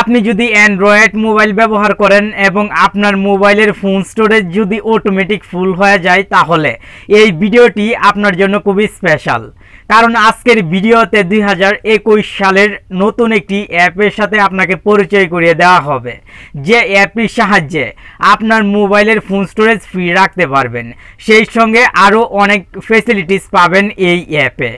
আপনি যদি Android mobile ব্যবহার করেন এবং আপনার মোবাইলের ফোন স্টোরেজ যদি অটোমেটিক ফুল হয়ে যায় তাহলে এই ভিডিওটি আপনার জন্য খুবই স্পেশাল কারণ আজকের ভিডিওতে দুই সালের নতুন একটি অ্যাপের সাথে আপনাকে পরিচয় করিয়ে দেওয়া হবে যে অ্যাপটির সাহায্যে আপনার মোবাইলের ফোন স্টোরেজ ফ্রি রাখতে পারবেন সেই সঙ্গে আরও অনেক ফেসিলিটিস পাবেন এই অ্যাপে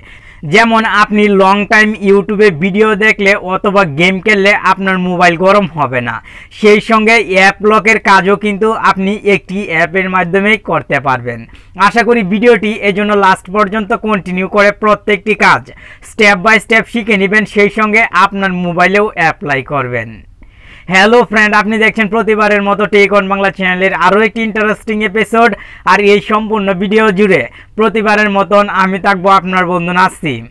যেমন আপনি লং টাইম ইউটিউবে ভিডিও দেখলে অথবা গেম খেললে আপনার মোবাইল গরম হবে না সেই সঙ্গে অ্যাপ লকের কাজও কিন্তু আপনি একটি অ্যাপের মাধ্যমেই করতে পারবেন আশা করি ভিডিওটি এজন্য লাস্ট পর্যন্ত কন্টিনিউ করে প্রত্যেকটি কাজ স্টেপ বাই স্টেপ শিখে নেবেন সেই সঙ্গে আপনার মোবাইলেও অ্যাপ্লাই করবেন হ্যালো ফ্রেন্ড আপনি দেখছেন প্রতিবারের মতো টেক অন বাংলা চ্যানেলের আরও একটি ইন্টারেস্টিং এপিসোড আর এই সম্পূর্ণ ভিডিও জুড়ে প্রতিবারের মতন আমি থাকবো আপনার বন্ধু নাসিম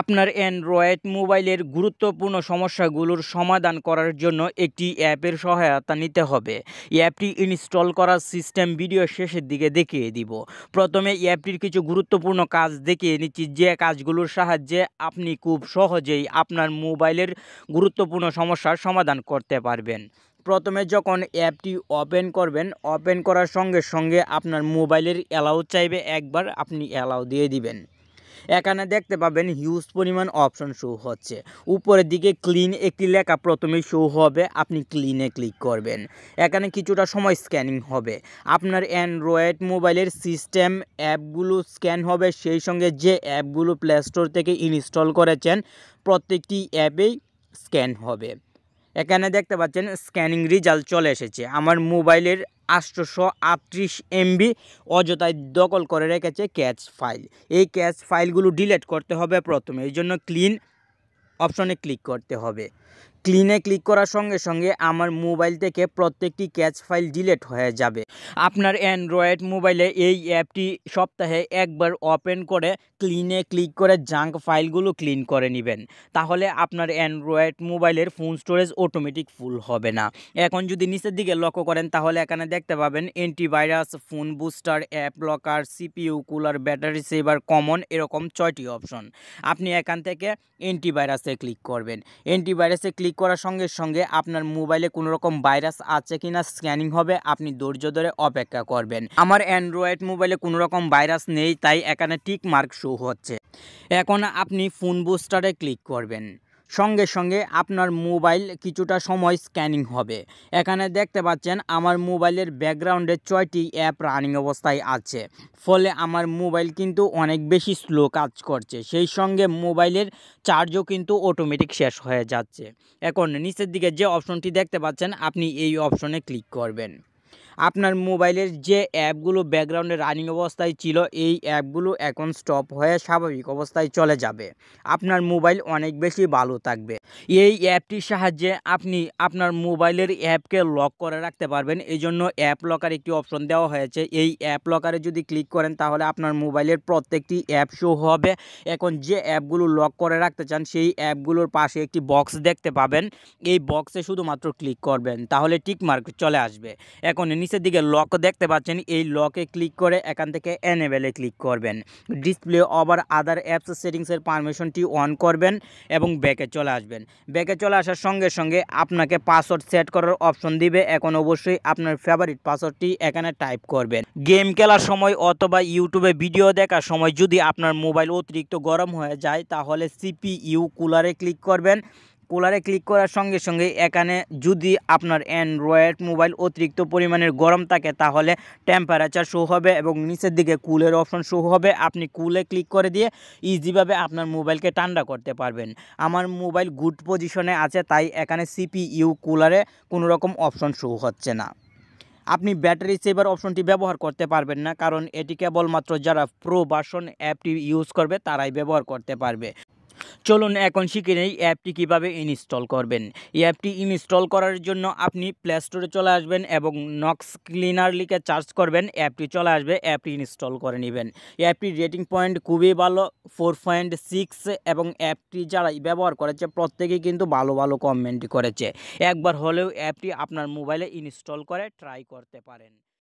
আপনার অ্যান্ড্রয়েড মোবাইলের গুরুত্বপূর্ণ সমস্যাগুলোর সমাধান করার জন্য একটি অ্যাপের সহায়তা নিতে হবে অ্যাপটি ইনস্টল করার সিস্টেম ভিডিও শেষের দিকে দেখিয়ে দিব প্রথমে অ্যাপটির কিছু গুরুত্বপূর্ণ কাজ দেখিয়ে নিচ্ছি যে কাজগুলোর সাহায্যে আপনি খুব সহজেই আপনার মোবাইলের গুরুত্বপূর্ণ সমস্যার সমাধান করতে পারবেন প্রথমে যখন অ্যাপটি ওপেন করবেন ওপেন করার সঙ্গে সঙ্গে আপনার মোবাইলের অ্যালাউ চাইবে একবার আপনি অ্যালাউ দিয়ে দিবেন এখানে দেখতে পাবেন হিউজ পরিমাণ অপশন শো হচ্ছে উপরের দিকে ক্লিন একটি লেখা প্রথমেই শো হবে আপনি ক্লিনে ক্লিক করবেন এখানে কিছুটা সময় স্ক্যানিং হবে আপনার অ্যান্ড্রয়েড মোবাইলের সিস্টেম অ্যাপগুলো স্ক্যান হবে সেই সঙ্গে যে অ্যাপগুলো প্লে স্টোর থেকে ইনস্টল করেছেন প্রত্যেকটি অ্যাপেই স্ক্যান হবে এখানে দেখতে পাচ্ছেন স্ক্যানিং রিজাল্ট চলে এসেছে আমার মোবাইলের আষ্টশো আটত্রিশ এমবি অযথায় দখল করে রেখেছে ক্যাচ ফাইল এই ক্যাচ ফাইলগুলো ডিলেট করতে হবে প্রথমে এই জন্য ক্লিন অপশনে ক্লিক করতে হবে ক্লিনে ক্লিক করার সঙ্গে সঙ্গে আমার মোবাইল থেকে প্রত্যেকটি ক্যাচ ফাইল ডিলেট হয়ে যাবে আপনার অ্যান্ড্রয়েড মোবাইলে এই অ্যাপটি সপ্তাহে একবার ওপেন করে ক্লিনে ক্লিক করে জাঙ্ক ফাইলগুলো ক্লিন করে নেবেন তাহলে আপনার অ্যান্ড্রয়েড মোবাইলের ফোন স্টোরেজ অটোমেটিক ফুল হবে না এখন যদি নিচের দিকে লক্ষ্য করেন তাহলে এখানে দেখতে পাবেন antivirus phone booster app locker CPU cooler battery saver common এরকম ছয়টি অপশন আপনি এখান থেকে অ্যান্টিভাইরাসে ক্লিক করবেন অ্যান্টিভাইরাসে ক্লিক ক্লিক করার সঙ্গে সঙ্গে আপনার মোবাইলে কোনো রকম ভাইরাস আছে কিনা স্ক্যানিং হবে আপনি ধৈর্য ধরে অপেক্ষা করবেন আমার অ্যান্ড্রয়েড মোবাইলে কোনো রকম ভাইরাস নেই তাই এখানে টিক মার্ক শো হচ্ছে এখন আপনি ফোন বুস্টারে ক্লিক করবেন সঙ্গে সঙ্গে আপনার মোবাইল কিছুটা সময় স্ক্যানিং হবে এখানে দেখতে পাচ্ছেন আমার মোবাইলের ব্যাকগ্রাউন্ডে ছয়টি অ্যাপ রানিং অবস্থায় আছে ফলে আমার মোবাইল কিন্তু অনেক বেশি স্লো কাজ করছে সেই সঙ্গে মোবাইলের চার্জও কিন্তু অটোমেটিক শেষ হয়ে যাচ্ছে এখন নিচের দিকে যে অপশনটি দেখতে পাচ্ছেন আপনি এই অপশনে ক্লিক করবেন আপনার মোবাইলের যে অ্যাপগুলো ব্যাকগ্রাউন্ডে রানিং অবস্থায় ছিল এই অ্যাপগুলো এখন স্টপ হয়ে স্বাভাবিক অবস্থায় চলে যাবে আপনার মোবাইল অনেক বেশি ভালো থাকবে এই অ্যাপটির সাহায্যে আপনি আপনার মোবাইলের অ্যাপকে লক করে রাখতে পারবেন এই জন্য অ্যাপ লকার একটি অপশন দেওয়া হয়েছে এই অ্যাপ লকারে যদি ক্লিক করেন তাহলে আপনার মোবাইলের প্রত্যেকটি অ্যাপ শো হবে এখন যে অ্যাপগুলো লক করে রাখতে চান সেই অ্যাপগুলোর পাশে একটি বক্স দেখতে পাবেন এই বক্সে শুধুমাত্র ক্লিক করবেন তাহলে টিক মার্ক চলে আসবে এখন নিচের দিকে লক দেখতে পাচ্ছেন এই লকে ক্লিক করে এখান থেকে এনেবেলে ক্লিক করবেন ডিসপ্লে ওভার আদার অ্যাপস সেটিংসের পারমিশনটি অন করবেন এবং ব্যাকে চলে আসবেন ব্যাকে চলে আসার সঙ্গে সঙ্গে আপনাকে পাসওয়ার্ড সেট করার অপশন দিবে এখন অবশ্যই আপনার ফেভারিট পাসওয়ার্ডটি এখানে টাইপ করবেন গেম খেলার সময় অথবা ইউটিউবে ভিডিও দেখার সময় যদি আপনার মোবাইল অতিরিক্ত গরম হয়ে যায় তাহলে সিপিইউ কুলারে ক্লিক করবেন কুলারে ক্লিক করার সঙ্গে সঙ্গে এখানে যদি আপনার অ্যান্ড্রয়েড মোবাইল অতিরিক্ত পরিমাণের গরম থাকে তাহলে টেম্পারেচার শো হবে এবং নিচের দিকে কুলের অপশন শো হবে আপনি কুলে ক্লিক করে দিয়ে ইজিভাবে আপনার মোবাইলকে ঠান্ডা করতে পারবেন আমার মোবাইল গুড পজিশনে আছে তাই এখানে সিপিইউ কুলারে কোনো রকম অপশন শো হচ্ছে না আপনি ব্যাটারি সেভার অপশনটি ব্যবহার করতে পারবেন না কারণ এটি কেবলমাত্র যারা প্রো বাসন অ্যাপটি ইউজ করবে তারাই ব্যবহার করতে পারবে চলুন এখন শিখে নেই অ্যাপটি কীভাবে ইনস্টল করবেন এই অ্যাপটি ইনস্টল করার জন্য আপনি প্লে স্টোরে চলে আসবেন এবং নক্স ক্লিনার লিখে চার্জ করবেন অ্যাপটি চলে আসবে অ্যাপটি ইনস্টল করে নেবেন অ্যাপটির রেটিং পয়েন্ট খুবই ভালো ফোর পয়েন্ট সিক্স এবং অ্যাপটি যারা ব্যবহার করেছে প্রত্যেকেই কিন্তু ভালো ভালো কমেন্ট করেছে একবার হলেও অ্যাপটি আপনার মোবাইলে ইনস্টল করে ট্রাই করতে পারেন